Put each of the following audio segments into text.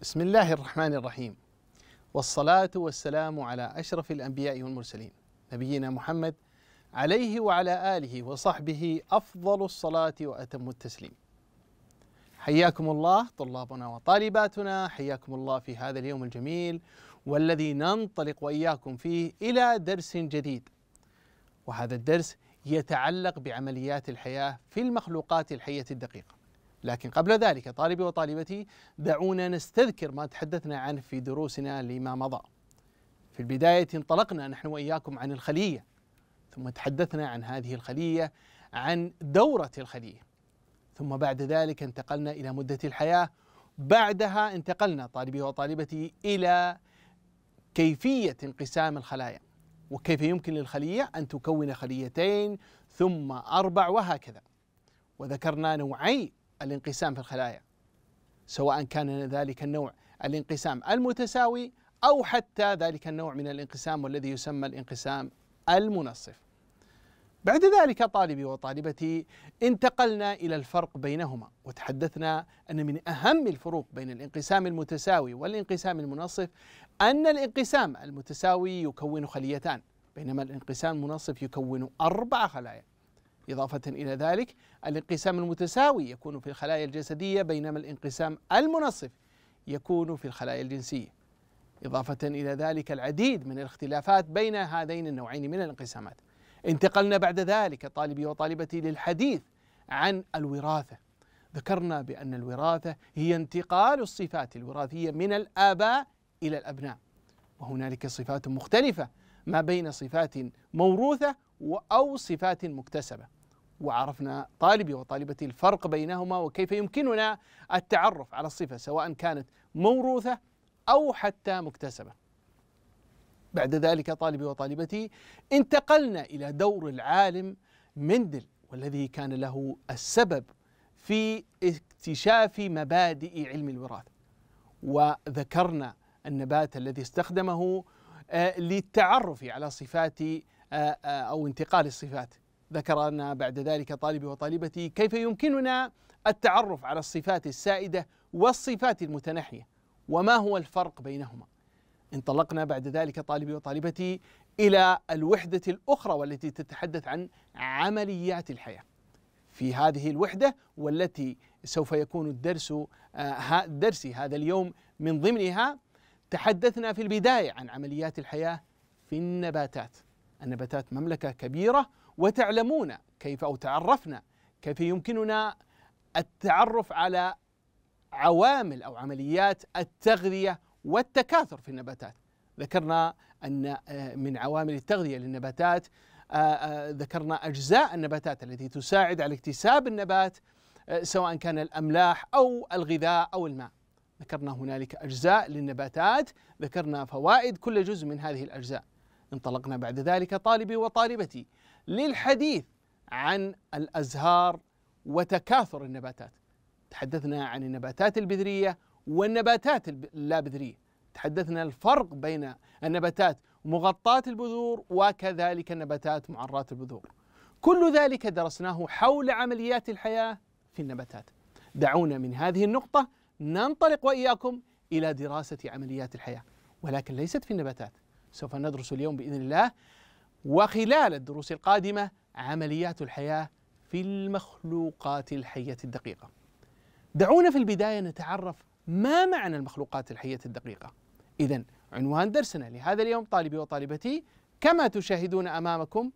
بسم الله الرحمن الرحيم والصلاة والسلام على أشرف الأنبياء والمرسلين نبينا محمد عليه وعلى آله وصحبه أفضل الصلاة وأتم التسليم حياكم الله طلابنا وطالباتنا حياكم الله في هذا اليوم الجميل والذي ننطلق وإياكم فيه إلى درس جديد وهذا الدرس يتعلق بعمليات الحياة في المخلوقات الحية الدقيقة لكن قبل ذلك طالبي وطالبتي دعونا نستذكر ما تحدثنا عنه في دروسنا لما مضى. في البداية انطلقنا نحن وإياكم عن الخلية ثم تحدثنا عن هذه الخلية عن دورة الخلية ثم بعد ذلك انتقلنا إلى مدة الحياة بعدها انتقلنا طالبي وطالبتي إلى كيفية انقسام الخلايا وكيف يمكن للخلية أن تكون خليتين ثم أربع وهكذا وذكرنا نوعين الانقسام في الخلايا سواء كان ذلك النوع الانقسام المتساوي أو حتى ذلك النوع من الانقسام والذي يسمى الانقسام المنصف بعد ذلك طالبي وطالبتي انتقلنا إلى الفرق بينهما وتحدثنا أن من أهم الفروق بين الانقسام المتساوي والانقسام المنصف أن الانقسام المتساوي يكون خليتان بينما الانقسام المنصف يكون أربع خلايا إضافة إلى ذلك الانقسام المتساوي يكون في الخلايا الجسدية بينما الانقسام المنصف يكون في الخلايا الجنسية إضافة إلى ذلك العديد من الاختلافات بين هذين النوعين من الانقسامات انتقلنا بعد ذلك طالبي وطالبتي للحديث عن الوراثة ذكرنا بأن الوراثة هي انتقال الصفات الوراثية من الآباء إلى الأبناء وهنالك صفات مختلفة ما بين صفات موروثة أو صفات مكتسبة وعرفنا طالبي وطالبتي الفرق بينهما وكيف يمكننا التعرف على الصفه سواء كانت موروثه او حتى مكتسبه. بعد ذلك طالبي وطالبتي انتقلنا الى دور العالم مندل والذي كان له السبب في اكتشاف مبادئ علم الوراثه. وذكرنا النبات الذي استخدمه آه، للتعرف على صفات آه، آه، او انتقال الصفات ذكر أن بعد ذلك طالبي وطالبتي كيف يمكننا التعرف على الصفات السائدة والصفات المتنحية وما هو الفرق بينهما انطلقنا بعد ذلك طالبي وطالبتي إلى الوحدة الأخرى والتي تتحدث عن عمليات الحياة في هذه الوحدة والتي سوف يكون الدرس آه، درسي هذا اليوم من ضمنها تحدثنا في البداية عن عمليات الحياة في النباتات النباتات مملكة كبيرة وتعلمون كيف أو تعرفنا كيف يمكننا التعرف على عوامل أو عمليات التغذية والتكاثر في النباتات ذكرنا أن آه، من عوامل التغذية للنباتات آه، آه، ذكرنا أجزاء النباتات التي تساعد على اكتساب النبات سواء كان الأملاح أو الغذاء أو الماء ذكرنا هنالك أجزاء للنباتات ذكرنا فوائد كل جزء من هذه الأجزاء انطلقنا بعد ذلك طالبي وطالبتي للحديث عن الازهار وتكاثر النباتات. تحدثنا عن النباتات البذريه والنباتات اللابذريه. تحدثنا الفرق بين النباتات مغطاة البذور وكذلك النباتات معرات البذور. كل ذلك درسناه حول عمليات الحياه في النباتات. دعونا من هذه النقطه ننطلق واياكم الى دراسه عمليات الحياه ولكن ليست في النباتات. سوف ندرس اليوم باذن الله وخلال الدروس القادمة عمليات الحياة في المخلوقات الحية الدقيقة. دعونا في البداية نتعرف ما معنى المخلوقات الحية الدقيقة. إذا عنوان درسنا لهذا اليوم طالبي وطالبتي كما تشاهدون أمامكم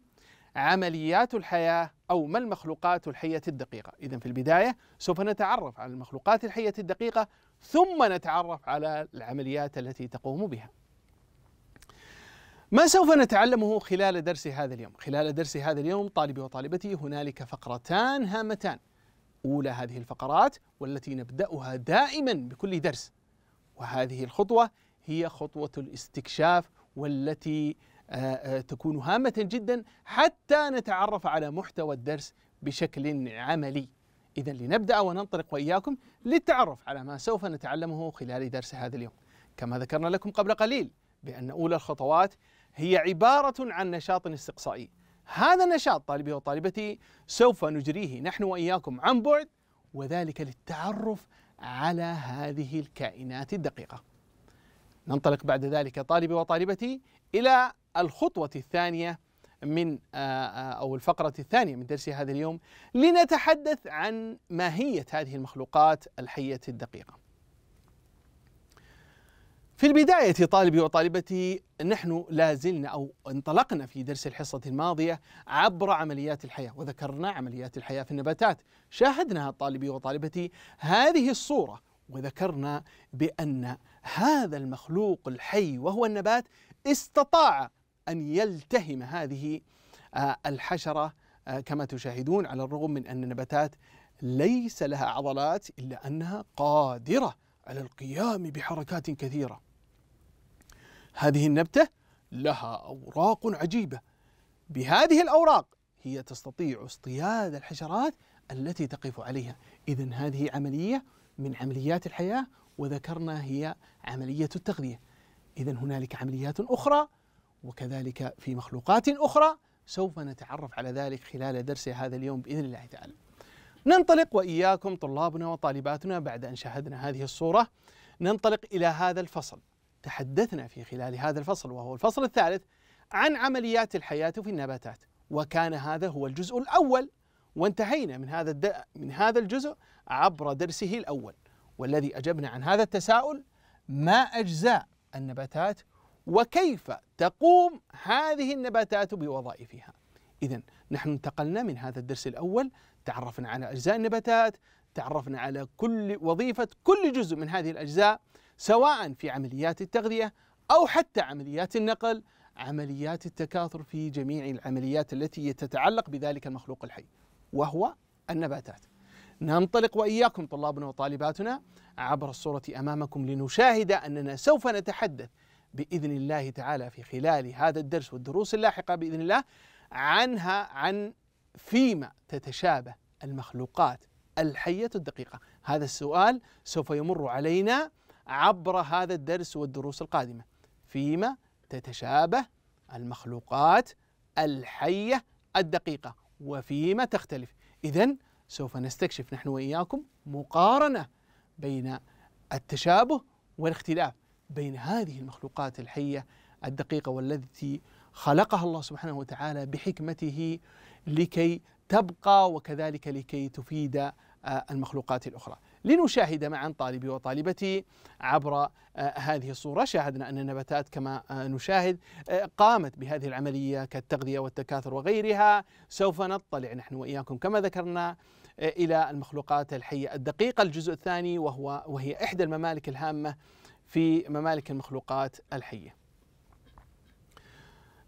عمليات الحياة أو ما المخلوقات الحية الدقيقة إذا في البداية سوف نتعرف على المخلوقات الحية الدقيقة ثم نتعرف على العمليات التي تقوم بها ما سوف نتعلمه خلال درس هذا اليوم؟ خلال درس هذا اليوم طالبي وطالبتي هنالك فقرتان هامتان. أولى هذه الفقرات والتي نبدأها دائما بكل درس. وهذه الخطوة هي خطوة الاستكشاف والتي آه، آه، تكون هامة جدا حتى نتعرف على محتوى الدرس بشكل عملي. إذا لنبدأ وننطلق وإياكم للتعرف على ما سوف نتعلمه خلال درس هذا اليوم. كما ذكرنا لكم قبل قليل بأن أولى الخطوات هي عبارة عن نشاط استقصائي هذا النشاط طالبي وطالبتي سوف نجريه نحن وإياكم عن بعد وذلك للتعرف على هذه الكائنات الدقيقة ننطلق بعد ذلك طالبي وطالبتي إلى الخطوة الثانية من آه، آه، أو الفقرة الثانية من درس هذا اليوم لنتحدث عن ماهية هذه المخلوقات الحية الدقيقة في البداية طالبي وطالبتي نحن لا زلنا أو انطلقنا في درس الحصة الماضية عبر عمليات الحياة وذكرنا عمليات الحياة في النباتات شاهدناها طالبي وطالبتي هذه الصورة وذكرنا بأن هذا المخلوق الحي وهو النبات استطاع أن يلتهم هذه آه، الحشرة آه، كما تشاهدون على الرغم من أن النباتات ليس لها عضلات إلا أنها قادرة على القيام بحركات كثيرة هذه النبتة لها أوراق عجيبة بهذه الأوراق هي تستطيع اصطياد الحشرات التي تقف عليها إذا هذه عملية من عمليات الحياة وذكرنا هي عملية التغذية إذا هنالك عمليات أخرى وكذلك في مخلوقات أخرى سوف نتعرف على ذلك خلال درس هذا اليوم بإذن الله تعالى ننطلق وإياكم طلابنا وطالباتنا بعد أن شاهدنا هذه الصورة ننطلق إلى هذا الفصل تحدثنا في خلال هذا الفصل وهو الفصل الثالث عن عمليات الحياة في النباتات وكان هذا هو الجزء الأول وانتهينا من هذا الد... من هذا الجزء عبر درسه الأول والذي أجبنا عن هذا التساؤل ما أجزاء النباتات وكيف تقوم هذه النباتات بوظائفها إذا نحن انتقلنا من هذا الدرس الأول تعرفنا على أجزاء النباتات تعرفنا على كل وظيفة كل جزء من هذه الأجزاء سواء في عمليات التغذية أو حتى عمليات النقل عمليات التكاثر في جميع العمليات التي تتعلق بذلك المخلوق الحي وهو النباتات ننطلق وإياكم طلابنا وطالباتنا عبر الصورة أمامكم لنشاهد أننا سوف نتحدث بإذن الله تعالى في خلال هذا الدرس والدروس اللاحقة بإذن الله عنها عن فيما تتشابه المخلوقات الحية الدقيقة هذا السؤال سوف يمر علينا عبر هذا الدرس والدروس القادمة فيما تتشابه المخلوقات الحية الدقيقة وفيما تختلف إذا سوف نستكشف نحن وإياكم مقارنة بين التشابه والاختلاف بين هذه المخلوقات الحية الدقيقة والتي خلقها الله سبحانه وتعالى بحكمته لكي تبقى وكذلك لكي تفيد آه، المخلوقات الأخرى لنشاهد معا طالبي وطالبتي عبر آه، هذه الصورة شاهدنا أن النباتات كما آه، نشاهد آه، قامت بهذه العملية كالتغذية والتكاثر وغيرها سوف نطلع نحن وإياكم كما ذكرنا إلى المخلوقات الحية الدقيقة الجزء الثاني وهو وهي إحدى الممالك الهامة في ممالك المخلوقات الحيه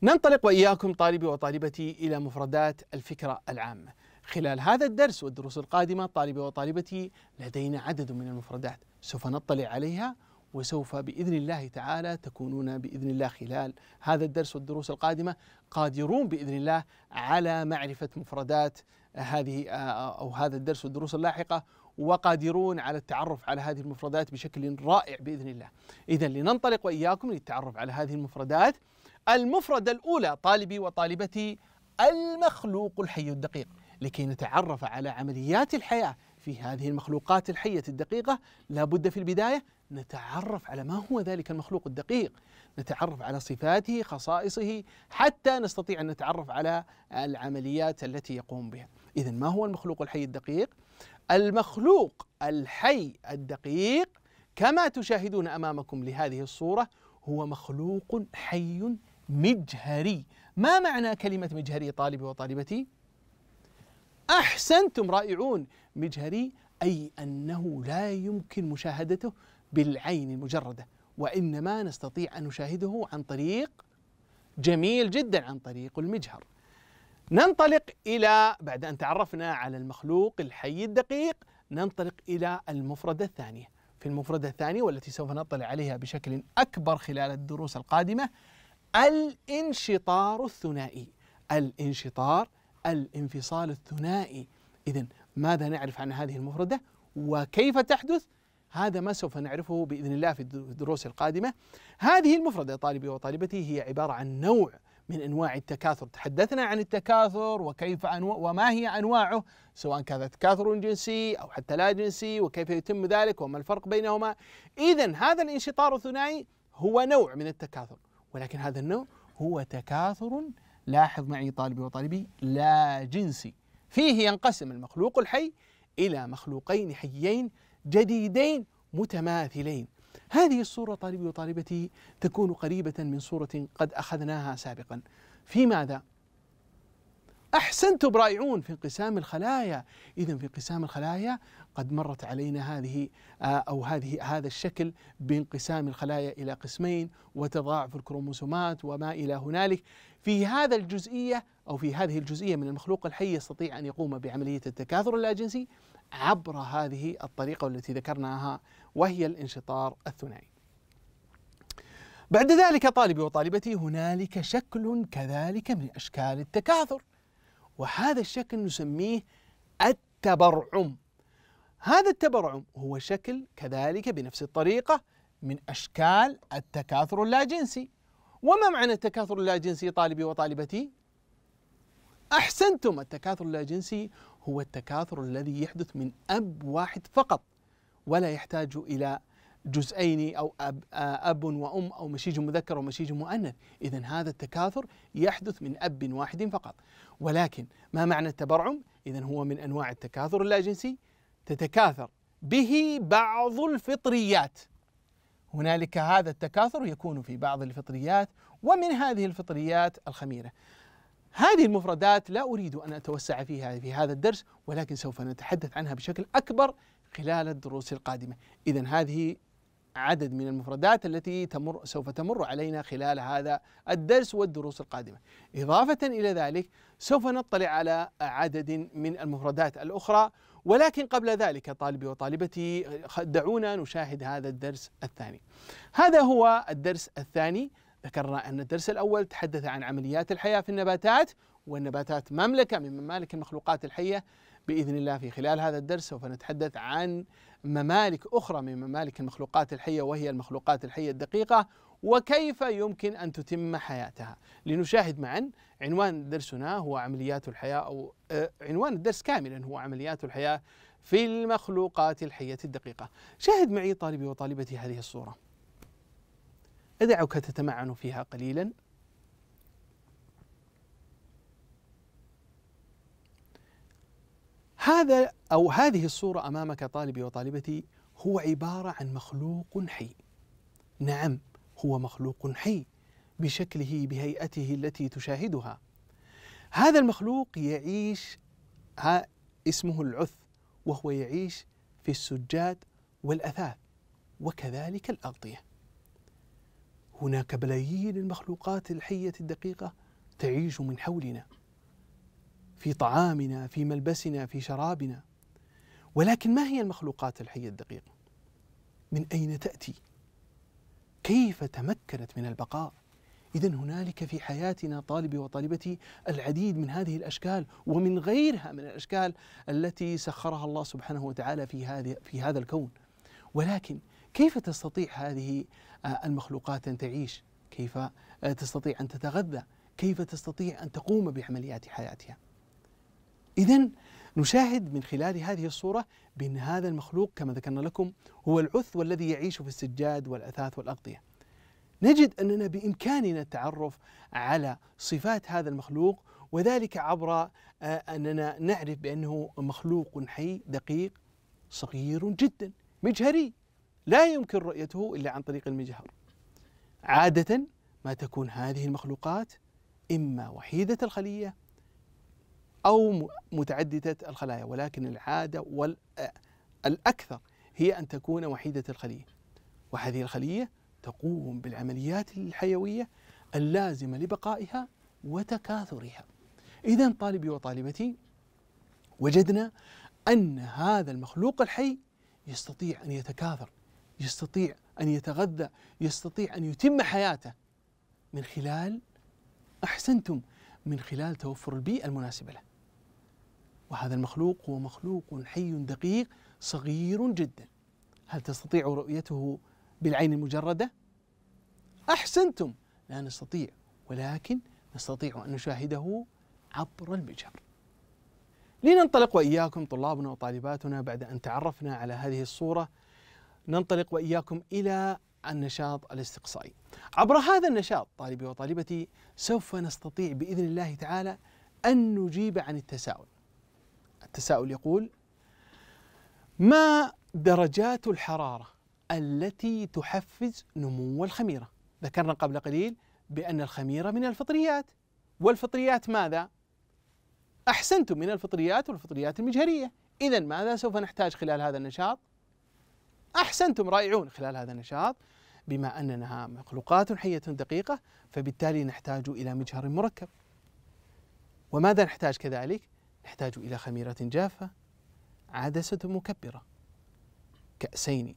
ننطلق واياكم طالبي وطالبتي الى مفردات الفكره العامه. خلال هذا الدرس والدروس القادمة طالبي وطالبتي لدينا عدد من المفردات سوف نطلع عليها وسوف بإذن الله تعالى تكونون بإذن الله خلال هذا الدرس والدروس القادمة قادرون بإذن الله على معرفة مفردات هذه أو هذا الدرس والدروس اللاحقة وقادرون على التعرف على هذه المفردات بشكل رائع بإذن الله إذا لننطلق وإياكم للتعرف على هذه المفردات المفردة الأولى طالبي وطالبتي المخلوق الحي الدقيق لكي نتعرف على عمليات الحياة في هذه المخلوقات الحية الدقيقة لابد في البداية نتعرف على ما هو ذلك المخلوق الدقيق نتعرف على صفاته خصائصه حتى نستطيع أن نتعرف على العمليات التي يقوم بها إذا ما هو المخلوق الحي الدقيق؟ المخلوق الحي الدقيق كما تشاهدون أمامكم لهذه الصورة هو مخلوق حي مجهري ما معنى كلمة مجهري طالبي وطالبتي؟ أحسنتم رائعون مجهري أي أنه لا يمكن مشاهدته بالعين المجردة وإنما نستطيع أن نشاهده عن طريق جميل جدا عن طريق المجهر ننطلق إلى بعد أن تعرفنا على المخلوق الحي الدقيق ننطلق إلى المفردة الثانية في المفردة الثانية والتي سوف نطلع عليها بشكل أكبر خلال الدروس القادمة الانشطار الثنائي الانشطار الانفصال الثنائي إذا ماذا نعرف عن هذه المفردة وكيف تحدث هذا ما سوف نعرفه بإذن الله في الدروس القادمة هذه المفردة طالبي وطالبتي هي عبارة عن نوع من انواع التكاثر، تحدثنا عن التكاثر وكيف أنو... وما هي انواعه سواء كان تكاثر جنسي او حتى لا جنسي وكيف يتم ذلك وما الفرق بينهما. اذا هذا الانشطار الثنائي هو نوع من التكاثر، ولكن هذا النوع هو تكاثر لاحظ معي طالبي وطالبي لا جنسي فيه ينقسم المخلوق الحي إلى مخلوقين حيين جديدين متماثلين هذه الصورة طالبي وطالبتي تكون قريبة من صورة قد أخذناها سابقا في ماذا؟ أحسنتم رائعون في انقسام الخلايا إذا في انقسام الخلايا قد مرت علينا هذه آه، أو هذه هذا الشكل بانقسام الخلايا إلى قسمين وتضاعف الكروموسومات وما إلى هنالك في هذا الجزئية أو في هذه الجزئية من المخلوق الحي يستطيع أن يقوم بعملية التكاثر اللاجنسي عبر هذه الطريقة التي ذكرناها وهي الانشطار الثنائي بعد ذلك طالبي وطالبتي هنالك شكل كذلك من أشكال التكاثر وهذا الشكل نسميه التبرعم هذا التبرعم هو شكل كذلك بنفس الطريقة من أشكال التكاثر اللاجنسي وما معنى التكاثر اللاجنسي طالبي وطالبتي؟ أحسنتم التكاثر اللاجنسي هو التكاثر الذي يحدث من أب واحد فقط ولا يحتاج إلى جزئين أو أب, آه، أب وأم أو مشيج مذكر ومشيج مؤنث إذا هذا التكاثر يحدث من أب واحد فقط ولكن ما معنى التبرعم؟ إذا هو من أنواع التكاثر اللاجنسي تتكاثر به بعض الفطريات هنالك هذا التكاثر يكون في بعض الفطريات ومن هذه الفطريات الخميرة هذه المفردات لا أريد أن أتوسع فيها في هذا الدرس ولكن سوف نتحدث عنها بشكل أكبر خلال الدروس القادمة إذا هذه عدد من المفردات التي تمر سوف تمر علينا خلال هذا الدرس والدروس القادمة إضافة إلى ذلك سوف نطلع على عدد من المفردات الأخرى ولكن قبل ذلك طالبي وطالبتي آه، دعونا نشاهد هذا الدرس الثاني هذا هو الدرس الثاني ذكرنا أن الدرس الأول تحدث عن عمليات الحياة في النباتات والنباتات مملكة من ممالك المخلوقات الحية بإذن الله في خلال هذا الدرس سوف نتحدث عن ممالك أخرى من ممالك المخلوقات الحية وهي المخلوقات الحية الدقيقة وكيف يمكن أن تتم حياتها لنشاهد معا عنوان درسنا هو عمليات الحياة أو آه، عنوان الدرس كاملا هو عمليات الحياة في المخلوقات الحية الدقيقة شاهد معي طالبي وطالبتي هذه الصورة أدعك تتمعن فيها قليلا هذا أو هذه الصورة أمامك طالبي وطالبتي هو عبارة عن مخلوق حي نعم هو مخلوق حي بشكله بهيئته التي تشاهدها هذا المخلوق يعيش ها اسمه العث وهو يعيش في السجاد والأثاث وكذلك الأغطية هناك بلايين المخلوقات الحية الدقيقة تعيش من حولنا في طعامنا في ملبسنا في شرابنا ولكن ما هي المخلوقات الحية الدقيقة؟ من أين تأتي؟ كيف تمكنت من البقاء؟ إذا هنالك في حياتنا طالبي وطالبتي العديد من هذه الأشكال ومن غيرها من الأشكال التي سخرها الله سبحانه وتعالى في هذه في هذا الكون ولكن كيف تستطيع هذه آه، المخلوقات أن تعيش؟ كيف آه، تستطيع أن تتغذى؟ كيف تستطيع أن تقوم بعمليات حياتها؟ إذا نشاهد من خلال هذه الصورة بأن هذا المخلوق كما ذكرنا لكم هو العث والذي يعيش في السجاد والأثاث والأغطية نجد اننا بامكاننا التعرف على صفات هذا المخلوق وذلك عبر آه، اننا نعرف بانه مخلوق حي دقيق صغير جدا مجهري لا يمكن رؤيته الا عن طريق المجهر. عاده ما تكون هذه المخلوقات اما وحيده الخليه او متعدده الخلايا ولكن العاده والاكثر آه، هي ان تكون وحيده الخليه. وهذه الخليه تقوم بالعمليات الحيوية اللازمة لبقائها وتكاثرها إذا طالبي وطالبتي وجدنا أن هذا المخلوق الحي يستطيع أن يتكاثر يستطيع أن يتغذى يستطيع أن يتم حياته من خلال أحسنتم من خلال توفر البيئة المناسبة له وهذا المخلوق هو مخلوق حي دقيق صغير جدا هل تستطيع رؤيته بالعين المجردة أحسنتم لا نستطيع ولكن نستطيع أن نشاهده عبر المجهر لننطلق وإياكم طلابنا وطالباتنا بعد أن تعرفنا على هذه الصورة ننطلق وإياكم إلى النشاط الاستقصائي عبر هذا النشاط طالبي وطالبتي سوف نستطيع بإذن الله تعالى أن نجيب عن التساؤل التساؤل يقول ما درجات الحرارة التي تحفز نمو الخميرة ذكرنا قبل قليل بأن الخميرة من الفطريات والفطريات ماذا؟ أحسنتم من الفطريات والفطريات المجهرية إذا ماذا سوف نحتاج خلال هذا النشاط؟ أحسنتم رائعون خلال هذا النشاط بما أننا مخلوقات حية دقيقة فبالتالي نحتاج إلى مجهر مركب وماذا نحتاج كذلك؟ نحتاج إلى خميرة جافة عدسة مكبرة كأسين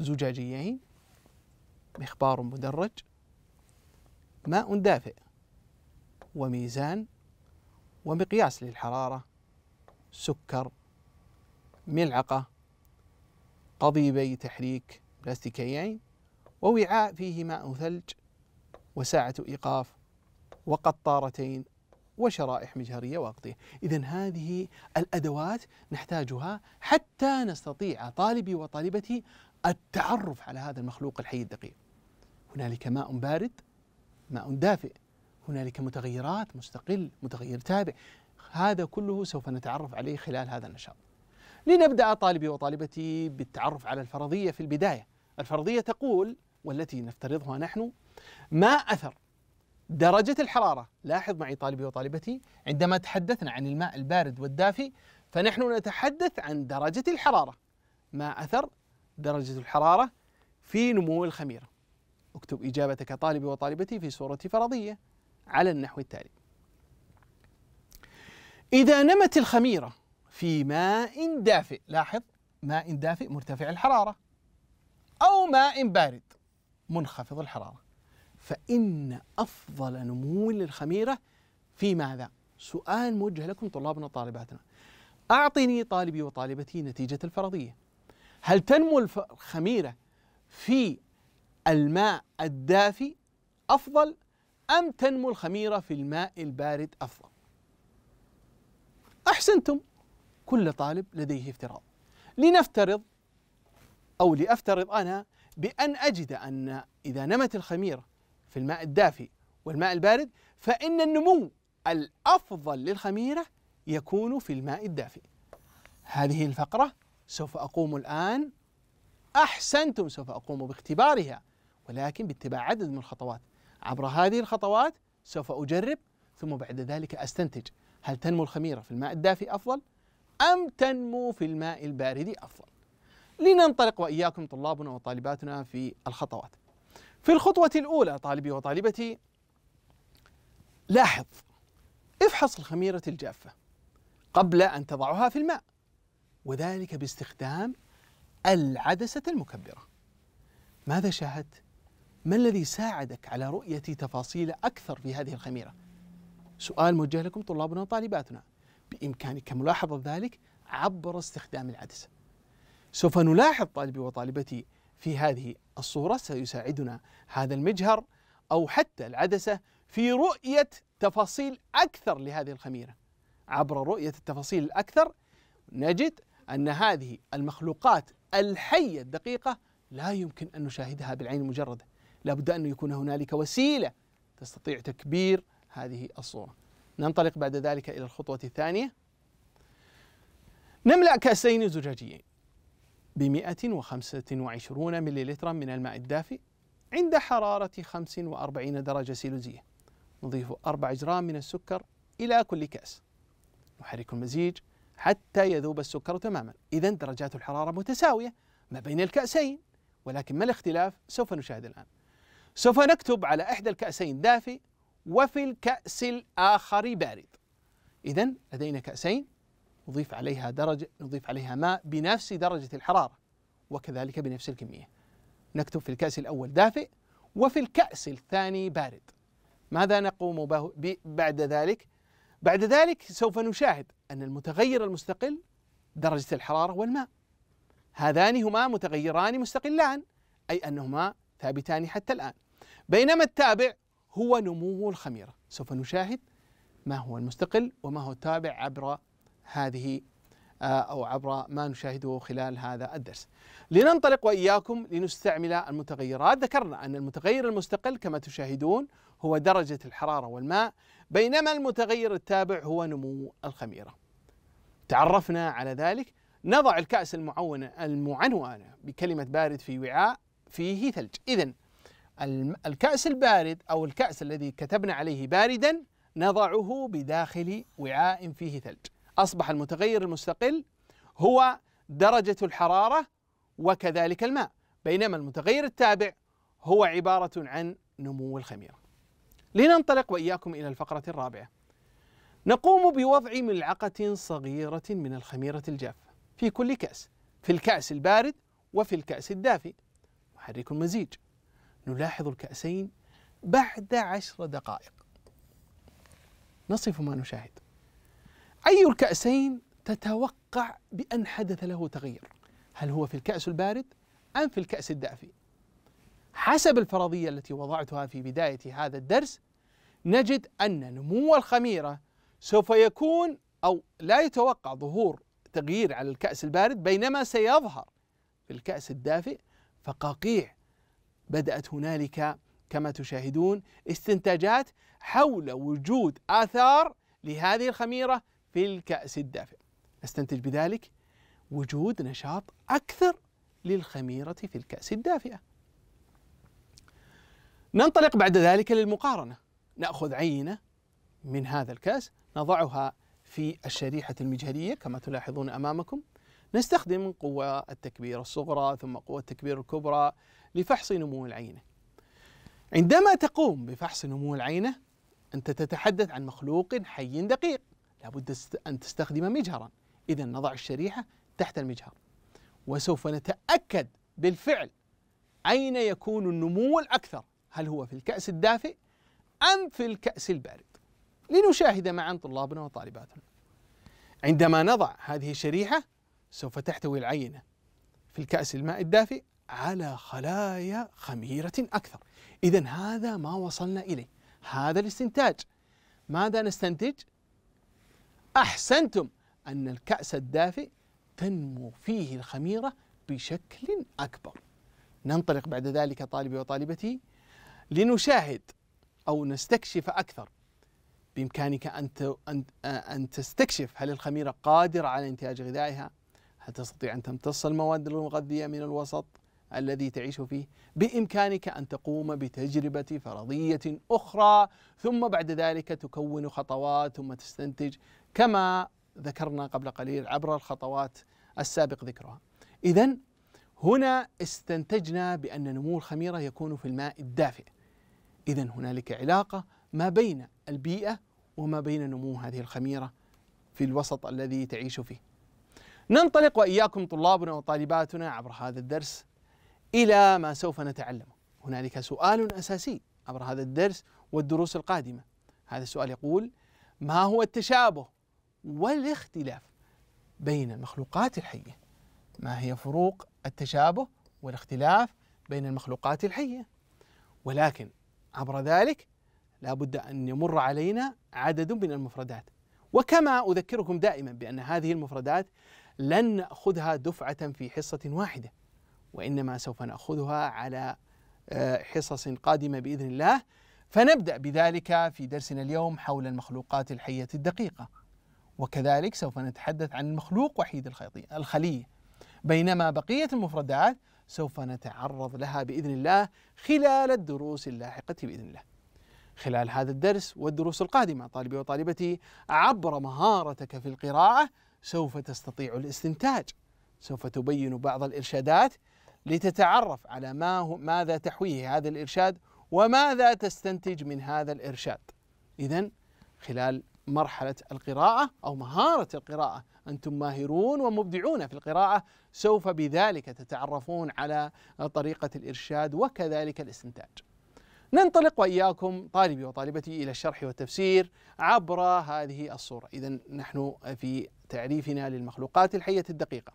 زجاجيين مخبار مدرج ماء دافئ وميزان ومقياس للحرارة سكر ملعقة قضيبي تحريك بلاستيكيين ووعاء فيه ماء ثلج وساعة إيقاف وقطارتين وشرائح مجهرية وأغطية إذا هذه الأدوات نحتاجها حتى نستطيع طالبي وطالبتي التعرف على هذا المخلوق الحي الدقيق هنالك ماء بارد ماء دافئ هنالك متغيرات مستقل متغير تابع هذا كله سوف نتعرف عليه خلال هذا النشاط لنبدأ طالبي وطالبتي بالتعرف على الفرضية في البداية الفرضية تقول والتي نفترضها نحن ما أثر درجة الحرارة لاحظ معي طالبي وطالبتي عندما تحدثنا عن الماء البارد والدافي فنحن نتحدث عن درجة الحرارة ما أثر درجة الحرارة في نمو الخميرة اكتب إجابتك طالبي وطالبتي في صورة فرضية على النحو التالي إذا نمت الخميرة في ماء دافئ لاحظ ماء دافئ مرتفع الحرارة أو ماء بارد منخفض الحرارة فإن أفضل نمو للخميرة في ماذا؟ سؤال موجه لكم طلابنا وطالباتنا أعطني طالبي وطالبتي نتيجة الفرضية هل تنمو الخميرة في الماء الدافي أفضل أم تنمو الخميرة في الماء البارد أفضل أحسنتم كل طالب لديه افتراض لنفترض أو لأفترض أنا بأن أجد أن إذا نمت الخميرة في الماء الدافي والماء البارد فإن النمو الأفضل للخميرة يكون في الماء الدافئ هذه الفقرة سوف أقوم الآن أحسنتم سوف أقوم باختبارها ولكن باتباع عدد من الخطوات عبر هذه الخطوات سوف أجرب ثم بعد ذلك أستنتج هل تنمو الخميرة في الماء الدافئ أفضل أم تنمو في الماء البارد أفضل لننطلق وإياكم طلابنا وطالباتنا في الخطوات في الخطوة الأولى طالبي وطالبتي لاحظ افحص الخميرة الجافة قبل أن تضعها في الماء وذلك باستخدام العدسة المكبرة ماذا شاهدت؟ ما الذي ساعدك على رؤية تفاصيل أكثر في هذه الخميرة؟ سؤال موجه لكم طلابنا وطالباتنا بإمكانك ملاحظة ذلك عبر استخدام العدسة سوف نلاحظ طالبي وطالبتي في هذه الصورة سيساعدنا هذا المجهر أو حتى العدسة في رؤية تفاصيل أكثر لهذه الخميرة عبر رؤية التفاصيل الأكثر نجد أن هذه المخلوقات الحية الدقيقة لا يمكن أن نشاهدها بالعين المجردة لا بد أن يكون هنالك وسيلة تستطيع تكبير هذه الصورة ننطلق بعد ذلك إلى الخطوة الثانية نملأ كأسين زجاجيين ب 125 ملليلترا من الماء الدافئ عند حرارة 45 درجة سيلوزية نضيف 4 جرام من السكر إلى كل كأس نحرك المزيج حتى يذوب السكر تماما إذا درجات الحرارة متساوية ما بين الكأسين ولكن ما الاختلاف سوف نشاهد الآن سوف نكتب على إحدى الكأسين دافئ وفي الكأس الآخر بارد إذا لدينا كأسين نضيف عليها درجة نضيف عليها ماء بنفس درجة الحرارة وكذلك بنفس الكمية نكتب في الكأس الأول دافئ وفي الكأس الثاني بارد ماذا نقوم به بعد ذلك بعد ذلك سوف نشاهد أن المتغير المستقل درجة الحرارة والماء هذان هما متغيران مستقلان أي أنهما ثابتان حتى الآن بينما التابع هو نمو الخميرة سوف نشاهد ما هو المستقل وما هو التابع عبر هذه أو عبر ما نشاهده خلال هذا الدرس لننطلق وإياكم لنستعمل المتغيرات ذكرنا أن المتغير المستقل كما تشاهدون هو درجة الحرارة والماء بينما المتغير التابع هو نمو الخميرة تعرفنا على ذلك نضع الكأس المعونة المعنونة بكلمة بارد في وعاء فيه ثلج إذا الكأس البارد أو الكأس الذي كتبنا عليه باردا نضعه بداخل وعاء فيه ثلج أصبح المتغير المستقل هو درجة الحرارة وكذلك الماء بينما المتغير التابع هو عبارة عن نمو الخميرة لننطلق وإياكم إلى الفقرة الرابعة نقوم بوضع ملعقة صغيرة من الخميرة الجافة في كل كأس في الكأس البارد وفي الكأس الدافئ محرك المزيج نلاحظ الكأسين بعد عشر دقائق نصف ما نشاهد أي الكأسين تتوقع بأن حدث له تغير هل هو في الكأس البارد أم في الكأس الدافي حسب الفرضية التي وضعتها في بداية هذا الدرس نجد أن نمو الخميرة سوف يكون أو لا يتوقع ظهور تغيير على الكأس البارد بينما سيظهر في الكأس الدافئ فقاقيع بدأت هنالك كما تشاهدون استنتاجات حول وجود آثار لهذه الخميرة في الكأس الدافئ نستنتج بذلك وجود نشاط أكثر للخميرة في الكأس الدافئة ننطلق بعد ذلك للمقارنة نأخذ عينة من هذا الكأس نضعها في الشريحة المجهرية كما تلاحظون أمامكم نستخدم قوة التكبير الصغرى ثم قوة التكبير الكبرى لفحص نمو العينة عندما تقوم بفحص نمو العينة أنت تتحدث عن مخلوق حي دقيق لابد أن تستخدم مجهرا إذا نضع الشريحة تحت المجهر وسوف نتأكد بالفعل أين يكون النمو الأكثر هل هو في الكأس الدافئ أم في الكأس البارد لنشاهد معا طلابنا وطالباتنا عندما نضع هذه الشريحة سوف تحتوي العينة في الكأس الماء الدافئ على خلايا خميرة أكثر إذا هذا ما وصلنا إليه هذا الاستنتاج ماذا نستنتج؟ أحسنتم أن الكأس الدافئ تنمو فيه الخميرة بشكل أكبر ننطلق بعد ذلك طالبي وطالبتي لنشاهد أو نستكشف أكثر بإمكانك أن أن تستكشف هل الخميرة قادرة على إنتاج غذائها هل تستطيع أن تمتص المواد المغذية من الوسط الذي تعيش فيه بإمكانك أن تقوم بتجربة فرضية أخرى ثم بعد ذلك تكون خطوات ثم تستنتج كما ذكرنا قبل قليل عبر الخطوات السابق ذكرها إذا هنا استنتجنا بأن نمو الخميرة يكون في الماء الدافئ إذا هنالك علاقة ما بين البيئة وما بين نمو هذه الخميرة في الوسط الذي تعيش فيه ننطلق وإياكم طلابنا وطالباتنا عبر هذا الدرس إلى ما سوف نتعلمه هنالك سؤال أساسي عبر هذا الدرس والدروس القادمة هذا السؤال يقول ما هو التشابه والاختلاف بين المخلوقات الحية ما هي فروق التشابه والاختلاف بين المخلوقات الحية ولكن عبر ذلك لا بد أن يمر علينا عدد من المفردات وكما أذكركم دائما بأن هذه المفردات لن نأخذها دفعة في حصة واحدة وإنما سوف نأخذها على آه، حصص قادمة بإذن الله فنبدأ بذلك في درسنا اليوم حول المخلوقات الحية الدقيقة وكذلك سوف نتحدث عن المخلوق وحيد الخلية بينما بقية المفردات سوف نتعرض لها بإذن الله خلال الدروس اللاحقة بإذن الله خلال هذا الدرس والدروس القادمة طالبي وطالبتي عبر مهارتك في القراءة سوف تستطيع الاستنتاج سوف تبين بعض الإرشادات لتتعرف على ما هو ماذا تحويه هذا الإرشاد وماذا تستنتج من هذا الإرشاد إذا خلال مرحلة القراءة أو مهارة القراءة أنتم ماهرون ومبدعون في القراءة سوف بذلك تتعرفون على طريقة الإرشاد وكذلك الاستنتاج ننطلق وإياكم طالبي وطالبتي إلى الشرح والتفسير عبر هذه الصورة إذا نحن في تعريفنا للمخلوقات الحية الدقيقة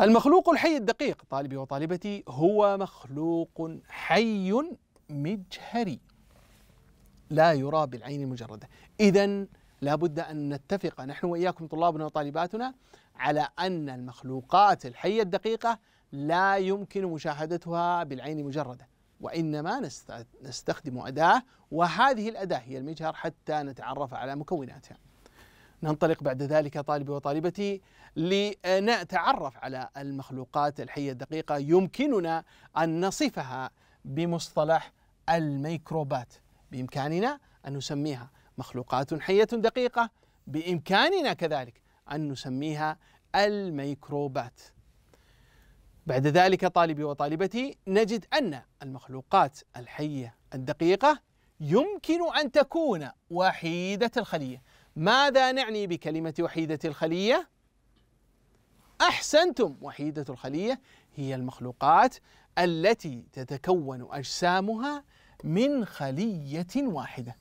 المخلوق الحي الدقيق طالبي وطالبتي هو مخلوق حي مجهري لا يرى بالعين المجردة إذا لابد أن نتفق نحن وإياكم طلابنا وطالباتنا على أن المخلوقات الحية الدقيقة لا يمكن مشاهدتها بالعين المجردة وإنما نستخدم أداة وهذه الأداة هي المجهر حتى نتعرف على مكوناتها ننطلق بعد ذلك طالبي وطالبتي لنتعرف على المخلوقات الحية الدقيقة يمكننا أن نصفها بمصطلح الميكروبات بإمكاننا أن نسميها مخلوقات حية دقيقة بإمكاننا كذلك أن نسميها الميكروبات بعد ذلك طالبي وطالبتي نجد أن المخلوقات الحية الدقيقة يمكن أن تكون وحيدة الخلية ماذا نعني بكلمة وحيدة الخلية؟ أحسنتم وحيدة الخلية هي المخلوقات التي تتكون أجسامها من خلية واحدة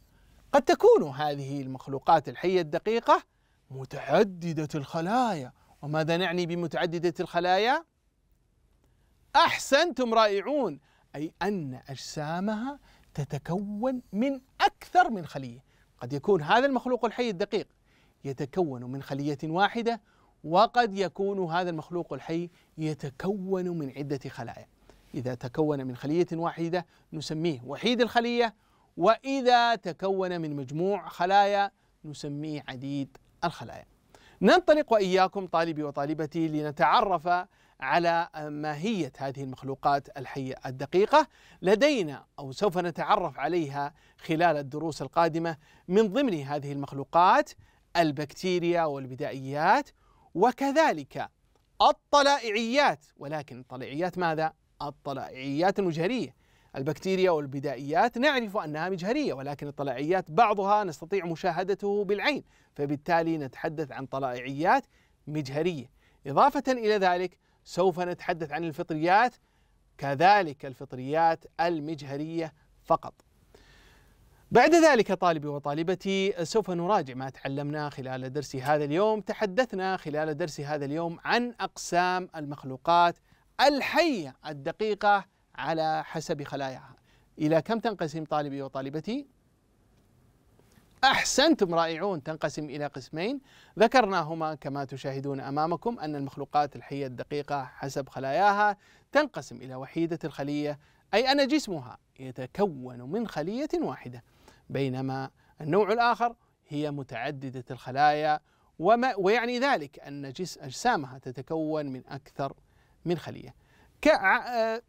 قد تكون هذه المخلوقات الحية الدقيقة متعددة الخلايا وماذا نعني بمتعددة الخلايا؟ أحسنتم رائعون أي أن أجسامها تتكون من أكثر من خلية قد يكون هذا المخلوق الحي الدقيق يتكون من خلية واحدة وقد يكون هذا المخلوق الحي يتكون من عدة خلايا إذا تكون من خلية واحدة نسميه وحيد الخلية وإذا تكون من مجموع خلايا نسميه عديد الخلايا ننطلق وإياكم طالبي وطالبتي لنتعرف على ماهية هذه المخلوقات الحية الدقيقة لدينا أو سوف نتعرف عليها خلال الدروس القادمة من ضمن هذه المخلوقات البكتيريا والبدائيات وكذلك الطلائعيات ولكن الطلائعيات ماذا؟ الطلائعيات المجهرية البكتيريا والبدائيات نعرف أنها مجهرية ولكن الطلائعيات بعضها نستطيع مشاهدته بالعين فبالتالي نتحدث عن طلائعيات مجهرية إضافة إلى ذلك سوف نتحدث عن الفطريات كذلك الفطريات المجهرية فقط بعد ذلك طالبي وطالبتي سوف نراجع ما تعلمنا خلال درس هذا اليوم تحدثنا خلال درس هذا اليوم عن أقسام المخلوقات الحية الدقيقة على حسب خلاياها إلى كم تنقسم طالبي وطالبتي؟ أحسنتم رائعون تنقسم إلى قسمين ذكرناهما كما تشاهدون أمامكم أن المخلوقات الحية الدقيقة حسب خلاياها تنقسم إلى وحيدة الخلية أي أن جسمها يتكون من خلية واحدة بينما النوع الآخر هي متعددة الخلايا وما ويعني ذلك أن جس أجسامها تتكون من أكثر من خليه آه،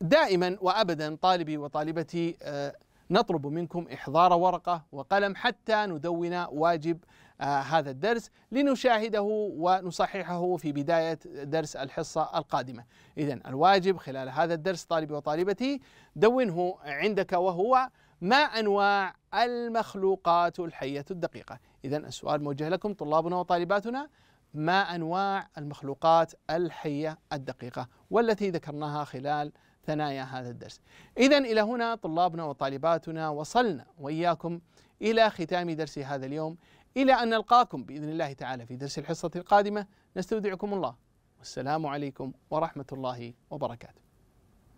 دائما وابدا طالبي وطالبتي آه، نطلب منكم احضار ورقه وقلم حتى ندون واجب آه، هذا الدرس لنشاهده ونصححه في بدايه درس الحصه القادمه. اذا الواجب خلال هذا الدرس طالبي وطالبتي دونه عندك وهو ما انواع المخلوقات الحيه الدقيقه؟ اذا السؤال موجه لكم طلابنا وطالباتنا ما أنواع المخلوقات الحية الدقيقة والتي ذكرناها خلال ثنايا هذا الدرس إذا إلى هنا طلابنا وطالباتنا وصلنا وإياكم إلى ختام درس هذا اليوم إلى أن نلقاكم بإذن الله تعالى في درس الحصة القادمة نستودعكم الله والسلام عليكم ورحمة الله وبركاته